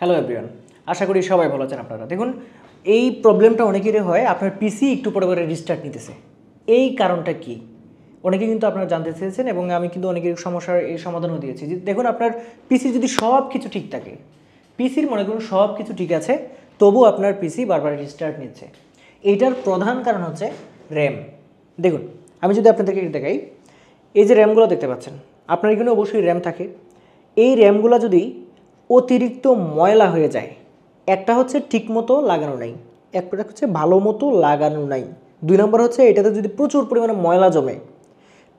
hello everyone আশা করি সবাই ভালো আছেন আপনারা দেখুন এই প্রবলেমটা অনেকেরই হয় আপনার পিসি একটু পরে পরে রিস্টার্ট নিতেছে এই কারণটা কি অনেকে কিন্তু আপনারা জানতে চেয়েছেন এবং আমি কিন্তু অনেকের সমস্যার এই সমাধানও দিয়েছি দেখুন আপনার পিসি যদি সব কিছু ঠিক থাকে পিসির মনে করুন সব কিছু ঠিক আছে তবু আপনার পিসি বারবার রিস্টার্ট নিচ্ছে এটার প্রধান কারণ হচ্ছে র্যাম দেখুন আমি যদি আপনাদেরকে দেখাই এই যে র্যামগুলো দেখতে পাচ্ছেন আপনার এখানে অবশ্যই র্যাম থাকে এই র্যামগুলো যদি অতিরিক্ত ময়লা হয়ে যায় একটা হচ্ছে ঠিকমতো লাগানো নাই এক প্রোডাক্ট হচ্ছে ভালো মতো লাগানো নাই দুই নম্বর হচ্ছে এটাতে যদি প্রচুর পরিমাণে ময়লা জমে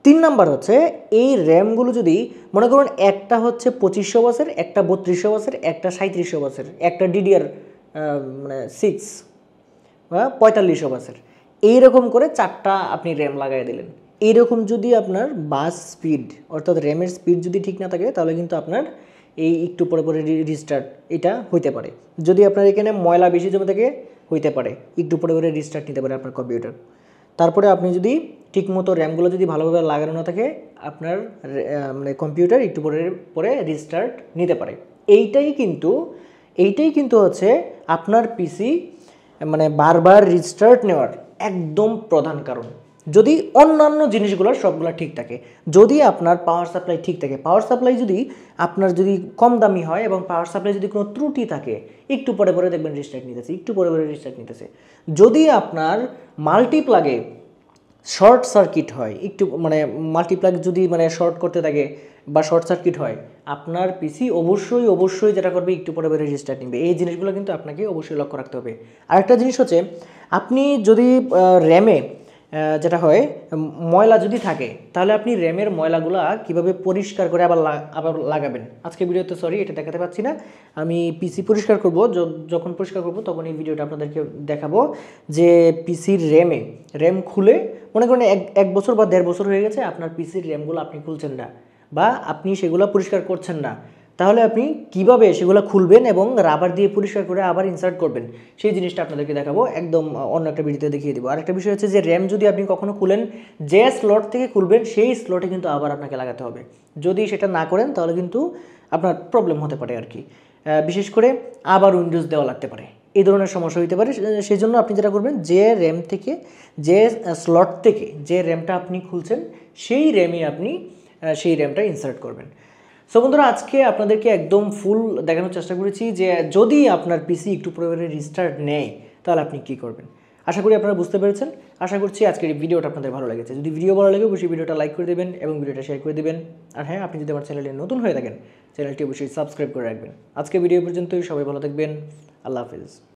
তিন নাম্বার হচ্ছে এই র্যামগুলো যদি মনে করুন একটা হচ্ছে পঁচিশশো বাসের একটা বত্রিশশো বাসের একটা সাঁত্রিশশো বাসের একটা ডিডিআর মানে সিক্স বা পঁয়তাল্লিশশো বাসের এইরকম করে চারটা আপনি র্যাম লাগাই দিলেন এইরকম যদি আপনার বাস স্পিড অর্থাৎ র্যামের স্পিড যদি ঠিক না থাকে তাহলে কিন্তু আপনার এই একটু পরে পরে রিস্টার্ট এটা হইতে পারে যদি আপনার এখানে ময়লা বেশি জমে থাকে হইতে পারে একটু পরে পরে রিস্টার্ট নিতে পারে আপনার কম্পিউটার তারপরে আপনি যদি ঠিকমতো র্যামগুলো যদি ভালোভাবে লাগানো না থাকে আপনার মানে কম্পিউটার একটু পরে পরে রিস্টার্ট নিতে পারে এইটাই কিন্তু এইটাই কিন্তু হচ্ছে আপনার পিসি মানে বারবার রিস্টার্ট নেওয়ার একদম প্রধান কারণ যদি অন্যান্য জিনিসগুলো সবগুলো ঠিক থাকে যদি আপনার পাওয়ার সাপ্লাই ঠিক থাকে পাওয়ার সাপ্লাই যদি আপনার যদি কম দামি হয় এবং পাওয়ার সাপ্লাই যদি কোনো ত্রুটি থাকে একটু পরে পরে দেখবেন রিস্টার্ট নিতেছে একটু পরে পরে রিস্টার্ট নিতেছে যদি আপনার মাল্টিপ্লাগে শর্ট সার্কিট হয় একটু মানে মাল্টিপ্লাগ যদি মানে শর্ট করতে থাকে বা শর্ট সার্কিট হয় আপনার পিসি অবশ্যই অবশ্যই যেটা করবে একটু পরে পরে রেজিস্টার্ট নিবে এই জিনিসগুলো কিন্তু আপনাকে অবশ্যই লক্ষ্য রাখতে হবে আরেকটা জিনিস হচ্ছে আপনি যদি র্যামে যেটা হয় ময়লা যদি থাকে তাহলে আপনি র্যামের ময়লাগুলা কিভাবে পরিষ্কার করে আবার আবার লাগাবেন আজকে ভিডিওতে সরি এটা দেখাতে পাচ্ছি না আমি পিসি পরিষ্কার করব যখন পরিষ্কার করব তখন এই ভিডিওটা আপনাদেরকে দেখাবো যে পিসির র্যামে র্যাম খুলে মনে করেন এক এক বছর বা দেড় বছর হয়ে গেছে আপনার পিসির র্যামগুলো আপনি খুলছেন না বা আপনি সেগুলো পরিষ্কার করছেন না তাহলে আপনি কিভাবে সেগুলো খুলবেন এবং রাবার দিয়ে পরিষ্কার করে আবার ইনসার্ট করবেন সেই জিনিসটা আপনাদেরকে দেখাবো একদম অন্য একটা ভিডিওতে দেখিয়ে দেবো আরেকটা বিষয় হচ্ছে যে র্যাম যদি আপনি কখনো খুলেন যে স্লট থেকে খুলবেন সেই স্লটে কিন্তু আবার আপনাকে লাগাতে হবে যদি সেটা না করেন তাহলে কিন্তু আপনার প্রবলেম হতে পারে আর কি বিশেষ করে আবার উইন্ডোজ দেওয়া লাগতে পারে এই ধরনের সমস্যা হইতে পারে সেই জন্য আপনি যেটা করবেন যে র্যাম থেকে যে স্লট থেকে যে র্যামটা আপনি খুলছেন সেই র্যামে আপনি সেই র্যামটা ইনসার্ট করবেন সো বন্ধুরা আজকে আপনাদেরকে একদম ফুল দেখানোর চেষ্টা করেছি যে যদি আপনার পিসি একটু পরিমাণে রিস্টার্ট নেয় তাহলে আপনি কি করবেন আশা করি আপনারা বুঝতে পেরেছেন আশা করছি আজকের এই ভিডিওটা আপনাদের ভালো লেগেছে যদি ভিডিও ভালো লাগে অবশ্যই ভিডিওটা লাইক করে দেবেন এবং ভিডিওটা শেয়ার করে দেবেন আর হ্যাঁ আপনি যদি আমার চ্যানেলে নতুন হয়ে থাকেন চ্যানেলটি অবশ্যই সাবস্ক্রাইব করে রাখবেন আজকে ভিডিও পর্যন্তই সবাই ভালো থাকবেন আল্লাহ হাফিজ